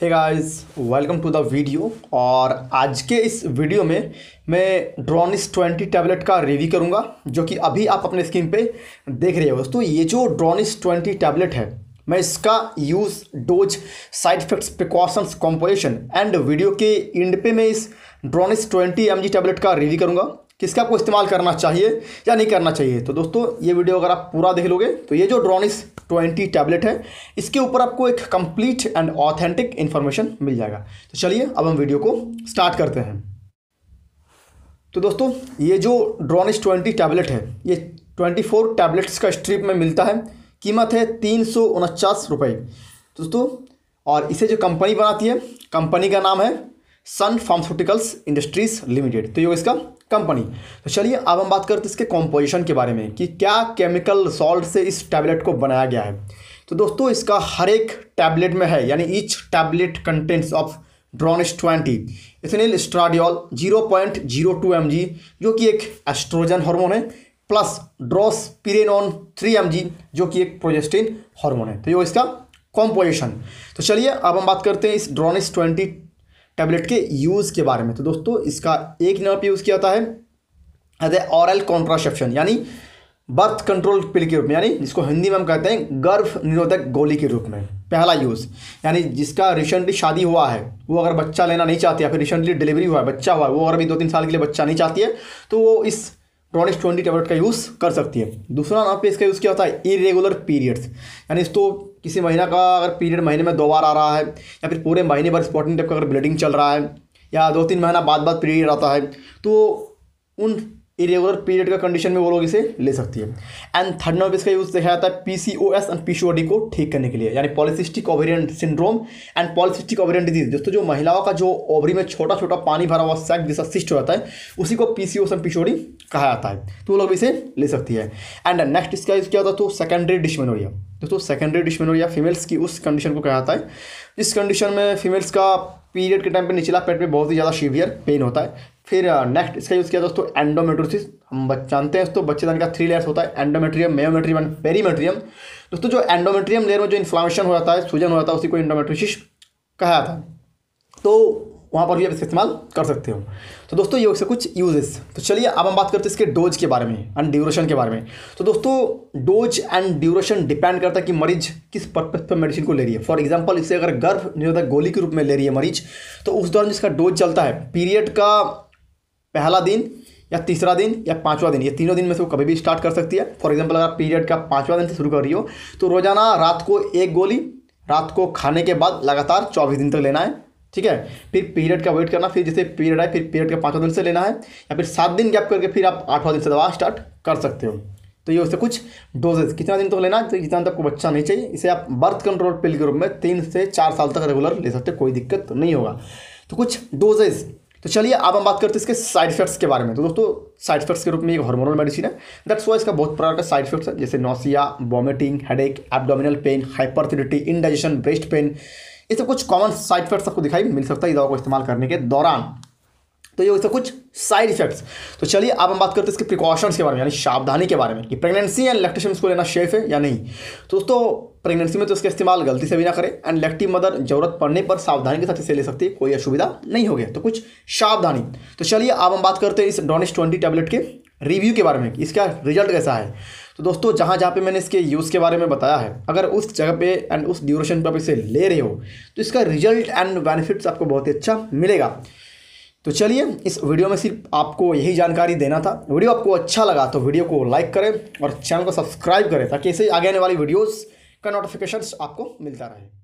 hey guys welcome to the video और आज के इस वीडियो में मैं ड्रॉनिस ट्वेंटी टैबलेट का रिव्यू करूंगा जो कि अभी आप अपने स्क्रीन पे देख रहे हो दोस्तों ये जो ड्रॉनिस ट्वेंटी टैबलेट है मैं इसका use dose side effects precautions composition and video के एंड पे मैं इस ड्रॉनिस ट्वेंटी एम टैबलेट का रिव्यू करूँगा किसका आपको इस्तेमाल करना चाहिए या नहीं करना चाहिए तो दोस्तों ये वीडियो अगर आप पूरा देख लोगे तो ये जो ड्रॉनिस ट्वेंटी टैबलेट है इसके ऊपर आपको एक कंप्लीट एंड ऑथेंटिक इन्फॉर्मेशन मिल जाएगा तो चलिए अब हम वीडियो को स्टार्ट करते हैं तो दोस्तों ये जो ड्रॉनिस ट्वेंटी टैबलेट है ये ट्वेंटी फोर टैबलेट्स का स्ट्रिप में मिलता है कीमत है तीन सौ उनचास रुपये दोस्तों और इसे जो कंपनी बनाती है कंपनी का नाम है सन फार्मास्यूटिकल्स इंडस्ट्रीज लिमिटेड तो ये इसका कंपनी तो चलिए अब हम बात करते हैं इसके कॉम्पोजिशन के बारे में कि क्या केमिकल सॉल्ट से इस टैबलेट को बनाया गया है तो दोस्तों इसका हर एक टैबलेट में है यानी each tablet contents of Dronis twenty ethinyl estradiol zero point zero two M G जो कि एक एस्ट्रोजन हार्मोन है plus drospirenone three M G जो कि एक प्रोजेस्टिन हार्मोन है तो ये इसका कॉम्पोजिशन तो चलिए अब हम बात करते हैं इस ड्रॉनिस ट्वेंटी टैबलेट के यूज़ के बारे में तो दोस्तों इसका एक नाम पर यूज़ किया जाता है एज ए औरल कॉन्ट्रासेप्शन यानी बर्थ कंट्रोल पिल के रूप में यानी जिसको हिंदी में हम कहते हैं गर्भ निरोधक गोली के रूप में पहला यूज़ यानी जिसका रिसेंटली शादी हुआ है वो अगर बच्चा लेना नहीं चाहती या फिर रिसेंटली डिलीवरी हुआ है बच्चा हुआ है वो अगर भी दो तीन साल के लिए बच्चा नहीं चाहती है तो वो इस टॉनिस ट्वेंटी टेबलेट का यूज़ कर सकती है दूसरा नाम पे इसका यूज़ किया होता है इरेगुलर पीरियड्स यानी इसको तो किसी महीना का अगर पीरियड महीने में दो बार आ रहा है या फिर पूरे महीने भर स्पॉटिंग टाइप का अगर ब्लीडिंग चल रहा है या दो तीन महीना बाद बाद पीरियड आता है तो उन इरेगुलर पीरियड का कंडीशन में वो लोग इसे ले सकती है एंड थर्ड नंबर इसका यूज़ देखा जाता है एस एंड पीसीओडी को ठीक करने के लिए यानी polycystic ovarian syndrome and polycystic ovarian disease दोस्तों जो महिलाओं का जो ओवरी में छोटा छोटा पानी भरा हुआ सैक जैसा सिस्ट हो जाता है उसी को पीसीओएस एंड पीसीओडी कहा जाता है तो वो लोग इसे ले सकती है एंड नेक्स्ट इसका यूज़ किया जाता है तो सेकेंडरी डिशमेनोरिया दोस्तों सेकेंडरी या फीमेल्स की उस कंडीशन को जाता है इस कंडीशन में फीमेल्स का पीरियड के टाइम पे निचला पेट में बहुत ही ज़्यादा सीवियर पेन होता है फिर नेक्स्ट uh, इसका यूज़ किया दोस्तों एंडोमेट्रोसिस हम जानते हैं दोस्तों बच्चेदान का थ्री लेयर्स होता है एंडोमेट्रियम मेोमेट्रियम एंड पेरीमेट्रियम दोस्तों जो एंडोमेट्रियम लेयर में जो इन्फ्लामेशन हो जाता है सूजन हो जाता है उसी को एंडोमेट्रोसिस कहा जाता है तो वहाँ पर भी आप इसका इस्तेमाल कर सकते हो तो दोस्तों ये उससे कुछ यूजेस तो चलिए अब हम बात करते हैं इसके डोज के बारे में एंड ड्यूरेशन के बारे में तो दोस्तों डोज एंड ड्यूरेशन डिपेंड करता है कि मरीज किस पर्पज पर मेडिसिन को ले रही है फॉर एग्जाम्पल इसे अगर गर्भ निरोधक गोली के रूप में ले रही है मरीज तो उस दौरान जिसका डोज चलता है पीरियड का पहला दिन या तीसरा दिन या पाँचवा दिन ये तीनों दिन में से वो कभी भी स्टार्ट कर सकती है फॉर एग्जाम्पल अगर पीरियड का पाँचवा दिन से शुरू कर रही हो तो रोजाना रात को एक गोली रात को खाने के बाद लगातार चौबीस दिन तक लेना है ठीक है फिर पीरियड का वेट करना फिर जैसे पीरियड आए फिर पीरियड का पाँचवा दिन से लेना है या फिर सात दिन गैप करके फिर आप आठवां दिन से दवा स्टार्ट कर सकते हो तो ये उससे कुछ डोजेज कितना दिन तक तो लेना है तो जितना तक को बच्चा नहीं चाहिए इसे आप बर्थ कंट्रोल पिल के रूप में तीन से चार साल तक रेगुलर ले सकते कोई दिक्कत तो नहीं होगा तो कुछ डोजेज तो चलिए अब हम बात करते हैं इसके साइड इफेक्ट्स के बारे में तो दोस्तों साइड इफेक्ट्स के रूप में एक हार्मोनल मेडिसिन है दैट्स वाई इसका बहुत प्रकार का साइड इफेक्ट्स है जैसे nausea vomiting headache abdominal pain hyperacidity indigestion breast pain इससे कुछ कॉमन साइड इफेक्ट्स आपको दिखाई मिल सकता है इस दवा को इस्तेमाल करने के दौरान तो ये कुछ साइड इफेक्ट्स तो चलिए अब हम बात करते हैं इसके प्रिकॉशंस के बारे में यानी सावधानी के बारे में कि प्रेगनेंसी एंड लैक्टेशन को लेना सेफ है या नहीं तो दोस्तों प्रेगनेंसी में तो इसका इस्तेमाल गलती से भी ना करें एंड लैक्टिव मदर जरूरत पड़ने पर सावधानी के साथ इसे ले सकती है कोई असुविधा नहीं होगी तो कुछ सावधानी तो चलिए अब हम बात करते हैं इस डॉनिस ट्वेंटी टैबलेट के रिव्यू के बारे में इसका रिजल्ट कैसा है तो दोस्तों जहाँ जहाँ पे मैंने इसके यूज़ के बारे में बताया है अगर उस जगह पे एंड उस ड्यूरेशन पर आप इसे ले रहे हो तो इसका रिजल्ट एंड बेनिफिट्स आपको बहुत ही अच्छा मिलेगा तो चलिए इस वीडियो में सिर्फ आपको यही जानकारी देना था वीडियो आपको अच्छा लगा तो वीडियो को लाइक करें और चैनल को सब्सक्राइब करें ताकि ऐसे आगे आने वाली वीडियोज़ का नोटिफिकेशन आपको मिलता रहे